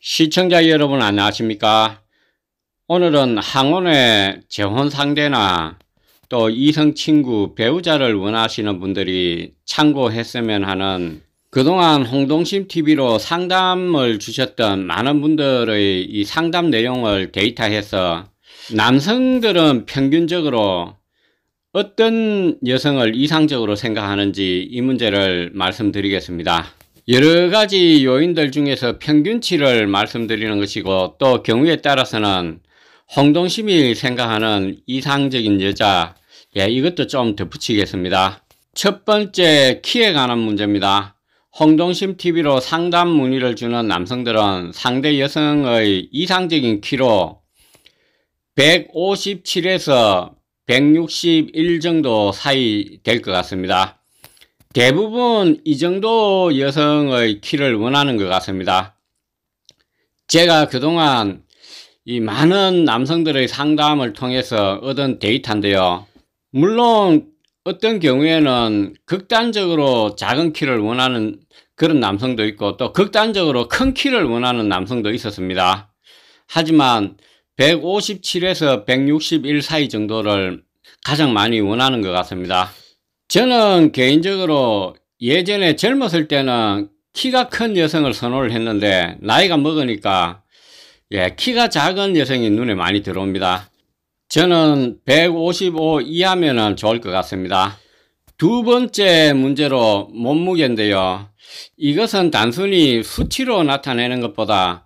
시청자 여러분 안녕하십니까? 오늘은 항원의 재혼 상대나 또 이성 친구 배우자를 원하시는 분들이 참고했으면 하는 그동안 홍동심TV로 상담을 주셨던 많은 분들의 이 상담 내용을 데이터해서 남성들은 평균적으로 어떤 여성을 이상적으로 생각하는지 이 문제를 말씀드리겠습니다. 여러 가지 요인들 중에서 평균치를 말씀드리는 것이고 또 경우에 따라서는 홍동심이 생각하는 이상적인 여자 예, 이것도 좀 덧붙이겠습니다. 첫 번째 키에 관한 문제입니다. 홍동심 TV로 상담 문의를 주는 남성들은 상대 여성의 이상적인 키로 157에서 161 정도 사이 될 것 같습니다. 대부분 이 정도 여성의 키를 원하는 것 같습니다. 제가 그동안 이 많은 남성들의 상담을 통해서 얻은 데이터인데요. 물론 어떤 경우에는 극단적으로 작은 키를 원하는 그런 남성도 있고 또 극단적으로 큰 키를 원하는 남성도 있었습니다. 하지만 157에서 161 사이 정도를 가장 많이 원하는 것 같습니다. 저는 개인적으로 예전에 젊었을 때는 키가 큰 여성을 선호를 했는데 나이가 먹으니까 예, 키가 작은 여성이 눈에 많이 들어옵니다. 저는 155 이하면 좋을 것 같습니다. 두 번째 문제로 몸무게인데요. 이것은 단순히 수치로 나타내는 것보다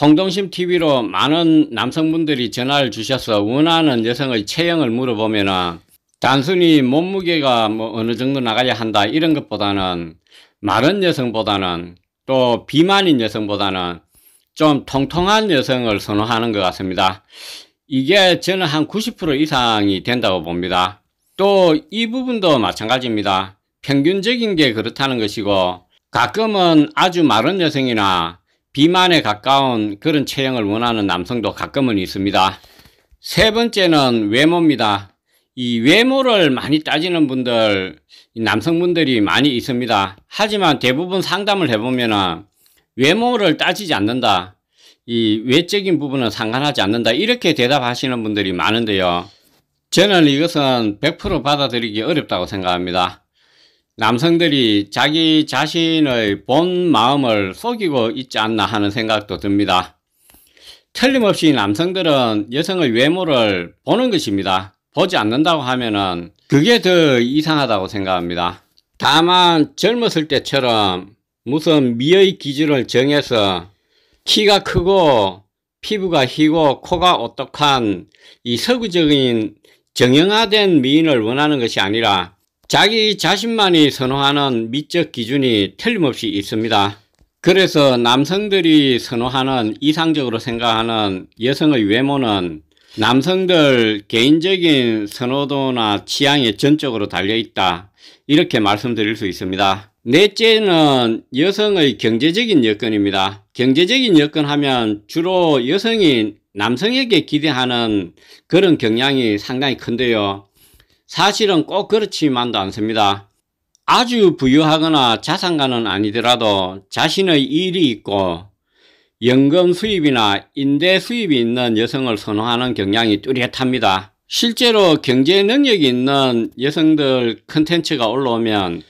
홍동심 TV로 많은 남성분들이 전화를 주셔서 원하는 여성의 체형을 물어보면 은 단순히 몸무게가 뭐 어느 정도 나가야 한다 이런 것보다는 마른 여성보다는 또 비만인 여성보다는 좀 통통한 여성을 선호하는 것 같습니다. 이게 저는 한 90% 이상이 된다고 봅니다. 또 이 부분도 마찬가지입니다. 평균적인 게 그렇다는 것이고 가끔은 아주 마른 여성이나 비만에 가까운 그런 체형을 원하는 남성도 가끔은 있습니다. 세 번째는 외모입니다. 이 외모를 많이 따지는 분들, 남성분들이 많이 있습니다. 하지만 대부분 상담을 해보면 외모를 따지지 않는다. 이 외적인 부분은 상관하지 않는다. 이렇게 대답하시는 분들이 많은데요. 저는 이것은 100% 받아들이기 어렵다고 생각합니다. 남성들이 자기 자신의 본 마음을 속이고 있지 않나 하는 생각도 듭니다. 틀림없이 남성들은 여성의 외모를 보는 것입니다. 보지 않는다고 하면은 그게 더 이상하다고 생각합니다. 다만 젊었을 때처럼 무슨 미의 기준을 정해서 키가 크고 피부가 희고 코가 오똑한 이 서구적인 정형화된 미인을 원하는 것이 아니라 자기 자신만이 선호하는 미적 기준이 틀림없이 있습니다. 그래서 남성들이 선호하는 이상적으로 생각하는 여성의 외모는 남성들 개인적인 선호도나 취향에 전적으로 달려있다. 이렇게 말씀드릴 수 있습니다. 넷째는 여성의 경제적인 여건입니다. 경제적인 여건 하면 주로 여성이 남성에게 기대하는 그런 경향이 상당히 큰데요. 사실은 꼭 그렇지만도 않습니다. 아주 부유하거나 자산가는 아니더라도 자신의 일이 있고 연금 수입이나 임대 수입이 있는 여성을 선호하는 경향이 뚜렷합니다. 실제로 경제 능력이 있는 여성들 컨텐츠가 올라오면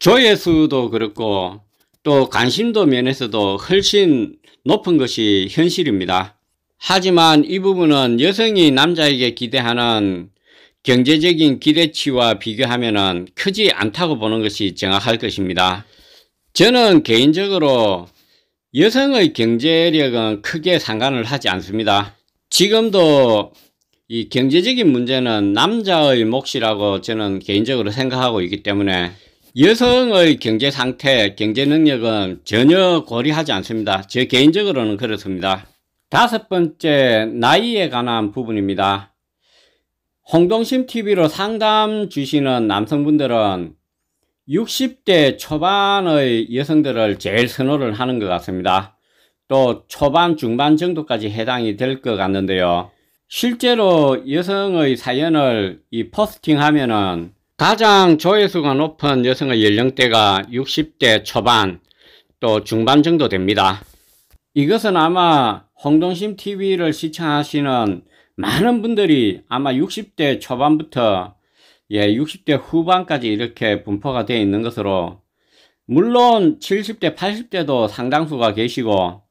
조회수도 그렇고 또 관심도 면에서도 훨씬 높은 것이 현실입니다. 하지만 이 부분은 여성이 남자에게 기대하는 경제적인 기대치와 비교하면 크지 않다고 보는 것이 정확할 것입니다. 저는 개인적으로 여성의 경제력은 크게 상관을 하지 않습니다. 지금도 이 경제적인 문제는 남자의 몫이라고 저는 개인적으로 생각하고 있기 때문에 여성의 경제 상태, 경제 능력은 전혀 고려하지 않습니다. 제 개인적으로는 그렇습니다. 다섯 번째, 나이에 관한 부분입니다. 홍동심 TV로 상담 주시는 남성분들은 60대 초반의 여성들을 제일 선호를 하는 것 같습니다. 또 초반 중반 정도까지 해당이 될 것 같는데요. 실제로 여성의 사연을 이 포스팅하면은 가장 조회수가 높은 여성의 연령대가 60대 초반 또 중반 정도 됩니다. 이것은 아마 홍동심 TV를 시청하시는 많은 분들이 아마 60대 초반부터 예, 60대 후반까지 이렇게 분포가 되어 있는 것으로 물론 70대, 80대도 상당수가 계시고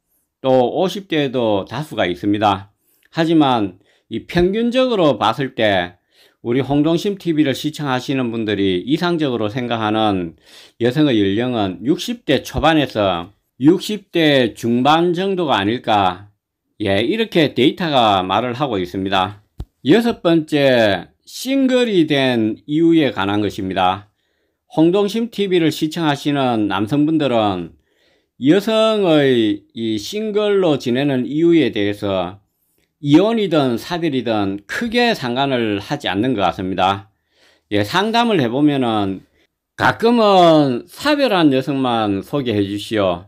또 50대에도 다수가 있습니다. 하지만 이 평균적으로 봤을 때 우리 홍동심 TV를 시청하시는 분들이 이상적으로 생각하는 여성의 연령은 60대 초반에서 60대 중반 정도가 아닐까 예, 이렇게 데이터가 말을 하고 있습니다. 여섯 번째, 싱글이 된 이유에 관한 것입니다. 홍동심 TV를 시청하시는 남성분들은 여성의 이 싱글로 지내는 이유에 대해서 이혼이든 사별이든 크게 상관을 하지 않는 것 같습니다. 예, 상담을 해보면은 가끔은 사별한 여성만 소개해 주시오.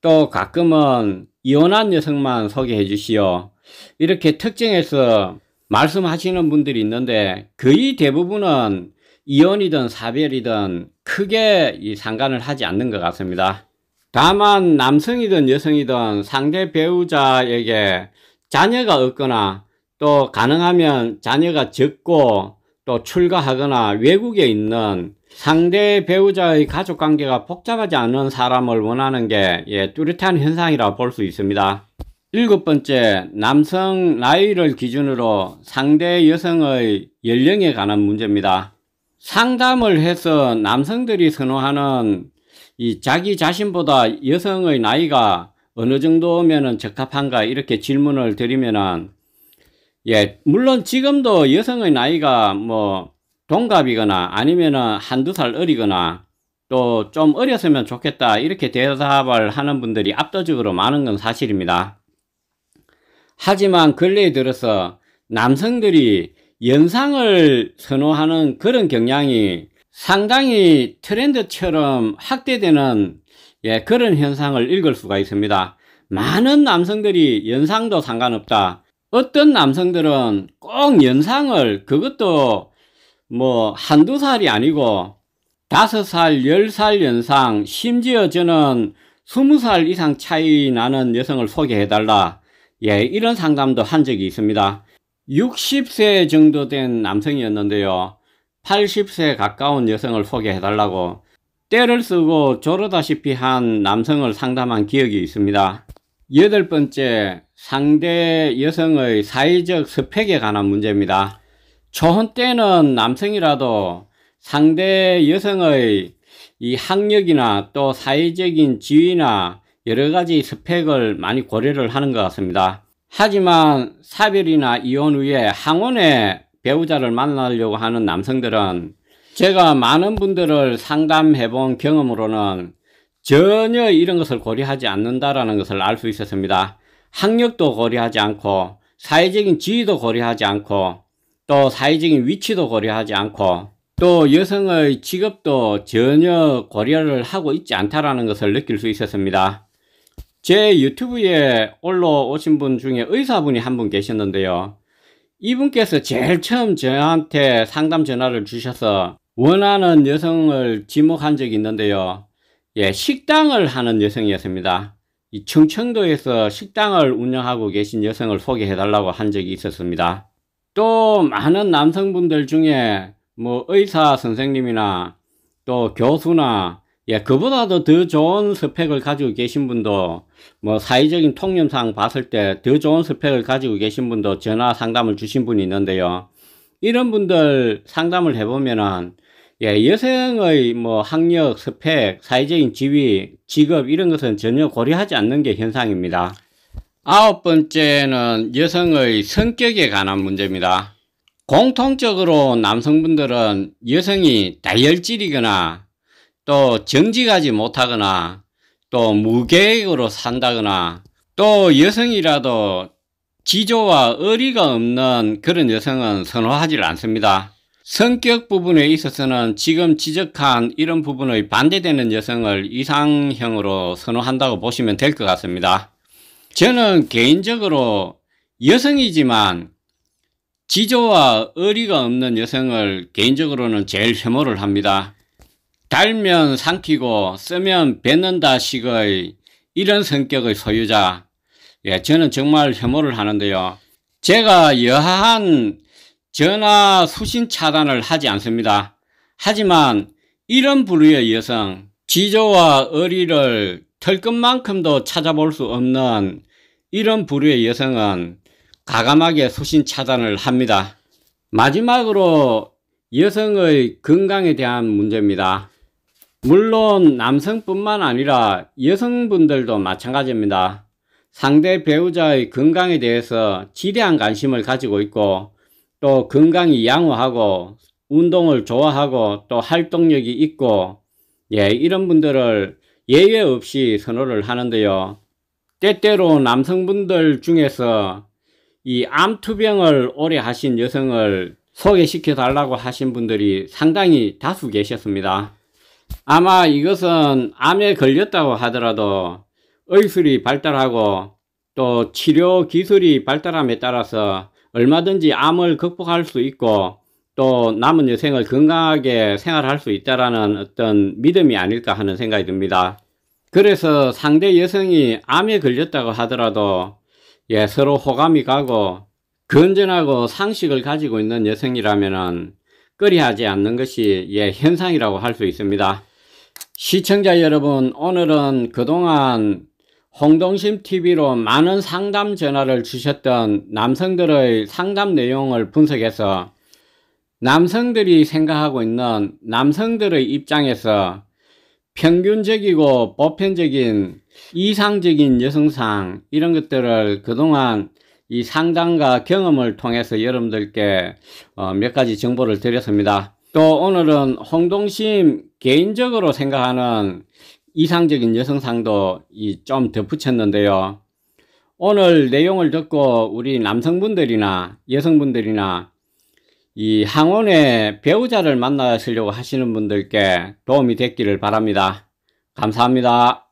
또 가끔은 이혼한 여성만 소개해 주시오. 이렇게 특징해서 말씀하시는 분들이 있는데 거의 대부분은 이혼이든 사별이든 크게 이 상관을 하지 않는 것 같습니다. 다만 남성이든 여성이든 상대 배우자에게 자녀가 없거나 또 가능하면 자녀가 적고 또 출가하거나 외국에 있는 상대 배우자의 가족 관계가 복잡하지 않은 사람을 원하는 게 예, 뚜렷한 현상이라 볼 수 있습니다. 일곱 번째, 남성 나이를 기준으로 상대 여성의 연령에 관한 문제입니다. 상담을 해서 남성들이 선호하는 이 자기 자신보다 여성의 나이가 어느 정도면 적합한가 이렇게 질문을 드리면은 예, 물론 지금도 여성의 나이가 뭐 동갑이거나 아니면은 한두 살 어리거나 또 좀 어렸으면 좋겠다 이렇게 대답을 하는 분들이 압도적으로 많은 건 사실입니다. 하지만 근래에 들어서 남성들이 연상을 선호하는 그런 경향이 상당히 트렌드처럼 확대되는 예, 그런 현상을 읽을 수가 있습니다. 많은 남성들이 연상도 상관없다. 어떤 남성들은 꼭 연상을 그것도 뭐 한두 살이 아니고 다섯 살, 열 살 연상, 심지어 저는 스무 살 이상 차이 나는 여성을 소개해달라. 예, 이런 상담도 한 적이 있습니다. 60세 정도 된 남성이었는데요. 80세 가까운 여성을 소개해달라고 때를 쓰고 조르다시피 한 남성을 상담한 기억이 있습니다. 여덟 번째, 상대 여성의 사회적 스펙에 관한 문제입니다. 초혼 때는 남성이라도 상대 여성의 이 학력이나 또 사회적인 지위나 여러 가지 스펙을 많이 고려를 하는 것 같습니다. 하지만 사별이나 이혼 후에 항원의 배우자를 만나려고 하는 남성들은 제가 많은 분들을 상담해 본 경험으로는 전혀 이런 것을 고려하지 않는다라는 것을 알 수 있었습니다. 학력도 고려하지 않고 사회적인 지위도 고려하지 않고 또 사회적인 위치도 고려하지 않고 또 여성의 직업도 전혀 고려를 하고 있지 않다라는 것을 느낄 수 있었습니다. 제 유튜브에 올라오신 분 중에 의사분이 한 분 계셨는데요. 이분께서 제일 처음 저한테 상담 전화를 주셔서 원하는 여성을 지목한 적이 있는데요. 예, 식당을 하는 여성이었습니다. 이 충청도에서 식당을 운영하고 계신 여성을 소개해 달라고 한 적이 있었습니다. 또 많은 남성분들 중에 뭐 의사 선생님이나 또 교수나 예, 그보다도 더 좋은 스펙을 가지고 계신 분도 뭐 사회적인 통념상 봤을 때 더 좋은 스펙을 가지고 계신 분도 전화 상담을 주신 분이 있는데요. 이런 분들 상담을 해보면은 예, 여성의 뭐 학력, 스펙, 사회적인 지위, 직업 이런 것은 전혀 고려하지 않는 게 현상입니다. 아홉 번째는 여성의 성격에 관한 문제입니다. 공통적으로 남성분들은 여성이 다혈질이거나 또 정직하지 못하거나 또 무계획으로 산다거나 또 여성이라도 지조와 의리가 없는 그런 여성은 선호하지 않습니다. 성격 부분에 있어서는 지금 지적한 이런 부분의 반대되는 여성을 이상형으로 선호한다고 보시면 될 것 같습니다. 저는 개인적으로 여성이지만 지조와 의리가 없는 여성을 개인적으로는 제일 혐오를 합니다. 달면 삼키고 쓰면 뱉는다 식의 이런 성격의 소유자 예, 저는 정말 혐오를 하는데요. 제가 여하한 전화 수신 차단을 하지 않습니다. 하지만 이런 부류의 여성, 지조와 어리를 털끝만큼도 찾아볼 수 없는 이런 부류의 여성은 가감하게 수신 차단을 합니다. 마지막으로 여성의 건강에 대한 문제입니다. 물론 남성뿐만 아니라 여성분들도 마찬가지입니다. 상대 배우자의 건강에 대해서 지대한 관심을 가지고 있고 또 건강이 양호하고 운동을 좋아하고 또 활동력이 있고 예 이런 분들을 예외 없이 선호를 하는데요. 때때로 남성분들 중에서 이 암투병을 오래 하신 여성을 소개시켜 달라고 하신 분들이 상당히 다수 계셨습니다. 아마 이것은 암에 걸렸다고 하더라도 의술이 발달하고 또 치료 기술이 발달함에 따라서 얼마든지 암을 극복할 수 있고 또 남은 여생을 건강하게 생활할 수 있다라는 어떤 믿음이 아닐까 하는 생각이 듭니다. 그래서 상대 여성이 암에 걸렸다고 하더라도 예, 서로 호감이 가고 건전하고 상식을 가지고 있는 여성이라면은 꺼리하지 않는 것이 예, 현상이라고 할 수 있습니다. 시청자 여러분, 오늘은 그동안 홍동심TV로 많은 상담 전화를 주셨던 남성들의 상담 내용을 분석해서 남성들이 생각하고 있는 남성들의 입장에서 평균적이고 보편적인 이상적인 여성상 이런 것들을 그동안 이 상담과 경험을 통해서 여러분들께 어, 몇 가지 정보를 드렸습니다. 또 오늘은 홍동심 개인적으로 생각하는 이상적인 여성상도 좀 덧붙였는데요. 오늘 내용을 듣고 우리 남성분들이나 여성분들이나 이 항원의 배우자를 만나시려고 하시는 분들께 도움이 됐기를 바랍니다. 감사합니다.